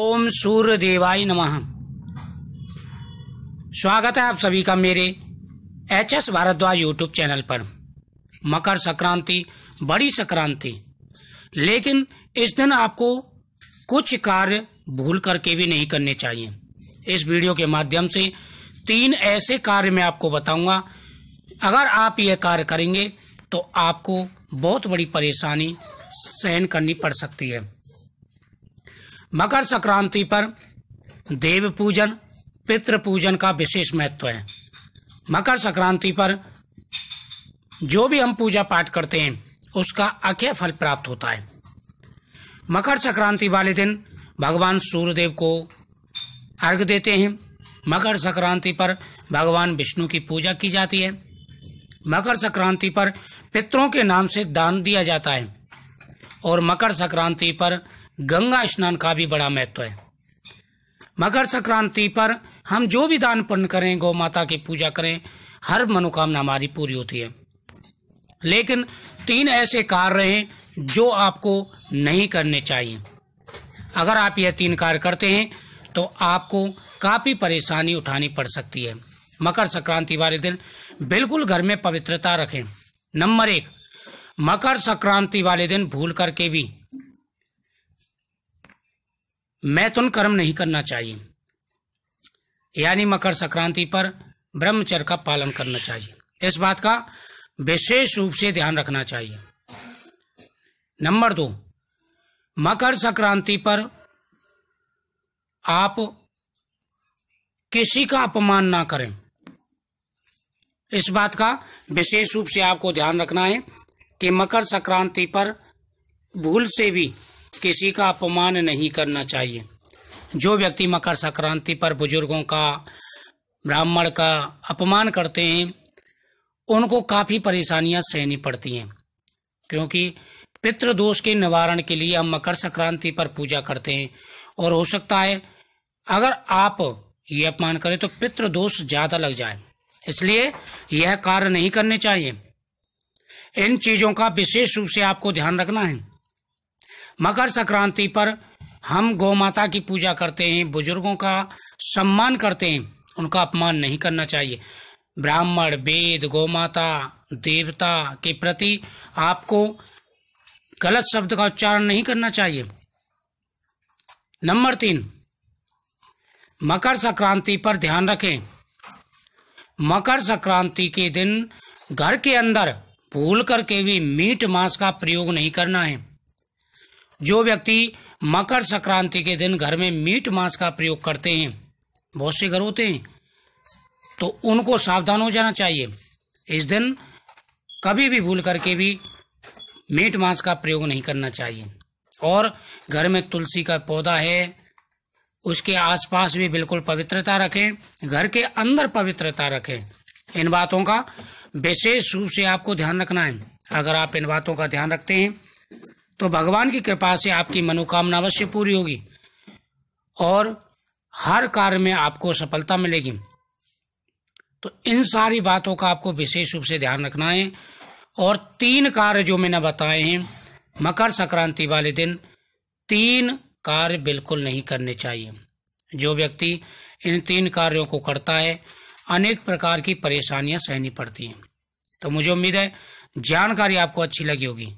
ओम सूर्य देवाय नमः स्वागत है आप सभी का मेरे H S Bhardwaj YouTube channel पर मकर संक्रांति बड़ी संक्रांति लेकिन इस दिन आपको कुछ कार्य भूल करके भी नहीं करने चाहिए इस वीडियो के माध्यम से तीन ऐसे कार्य मैं आपको बताऊंगा अगर आप ये कार्य करेंगे तो आपको बहुत बड़ी परेशानी सहन करनी पड़ सकती है मकर संक्रांति पर देव पूजन पितृ पूजन का विशेष महत्व है मकर संक्रांति पर जो भी हम पूजा पाठ करते हैं उसका अक्षय फल प्राप्त होता है मकर संक्रांति वाले दिन भगवान सूर्यदेव को अर्घ देते हैं मकर संक्रांति पर भगवान विष्णु की पूजा की जाती है मकर संक्रांति पर पितरों के नाम से दान दिया जाता है और मकर संक्रांति पर गंगा स्नान का भी बड़ा महत्व है मकर संक्रांति पर हम जो भी दान पुण्य करें गौ माता की पूजा करें हर मनोकामना हमारी पूरी होती है लेकिन तीन ऐसे कार्य हैं जो आपको नहीं करने चाहिए अगर आप यह तीन कार्य करते हैं तो आपको काफ़ी परेशानी उठानी पड़ सकती है मकर संक्रांति वाले दिन बिल्कुल घर में पवित्रता रखें नंबर एक मकर संक्रांति वाले दिन भूल करके भी मैथुन कर्म नहीं करना चाहिए यानी मकर संक्रांति पर ब्रह्मचर का पालन करना चाहिए इस बात का विशेष रूप से ध्यान रखना चाहिए नंबर दो मकर संक्रांति पर आप किसी का अपमान ना करें इस बात का विशेष रूप से आपको ध्यान रखना है कि मकर संक्रांति पर भूल से भी किसी का अपमान नहीं करना चाहिए जो व्यक्ति मकर संक्रांति पर बुजुर्गों का ब्राह्मण का अपमान करते हैं उनको काफ़ी परेशानियां सहनी पड़ती हैं क्योंकि पितृदोष के निवारण के लिए हम मकर संक्रांति पर पूजा करते हैं और हो सकता है अगर आप ये अपमान करें तो पितृदोष ज़्यादा लग जाए इसलिए यह कार्य नहीं करने चाहिए इन चीज़ों का विशेष रूप से आपको ध्यान रखना है मकर संक्रांति पर हम गौ माता की पूजा करते हैं बुजुर्गों का सम्मान करते हैं उनका अपमान नहीं करना चाहिए ब्राह्मण वेद गौ माता देवता के प्रति आपको गलत शब्द का उच्चारण नहीं करना चाहिए नंबर तीन मकर संक्रांति पर ध्यान रखें मकर संक्रांति के दिन घर के अंदर भूल करके भी मीट मांस का प्रयोग नहीं करना है जो व्यक्ति मकर संक्रांति के दिन घर में मीट मांस का प्रयोग करते हैं बहुत से घर होते हैं तो उनको सावधान हो जाना चाहिए इस दिन कभी भी भूल करके भी मीट मांस का प्रयोग नहीं करना चाहिए और घर में तुलसी का पौधा है उसके आसपास भी बिल्कुल पवित्रता रखें घर के अंदर पवित्रता रखें इन बातों का विशेष रूप से आपको ध्यान रखना है अगर आप इन बातों का ध्यान रखते हैं तो भगवान की कृपा से आपकी मनोकामना अवश्य पूरी होगी और हर कार्य में आपको सफलता मिलेगी तो इन सारी बातों का आपको विशेष रूप से ध्यान रखना है और तीन कार्य जो मैंने बताए हैं मकर संक्रांति वाले दिन तीन कार्य बिल्कुल नहीं करने चाहिए जो व्यक्ति इन तीन कार्यों को करता है अनेक प्रकार की परेशानियां सहनी पड़ती हैं तो मुझे उम्मीद है जानकारी आपको अच्छी लगी होगी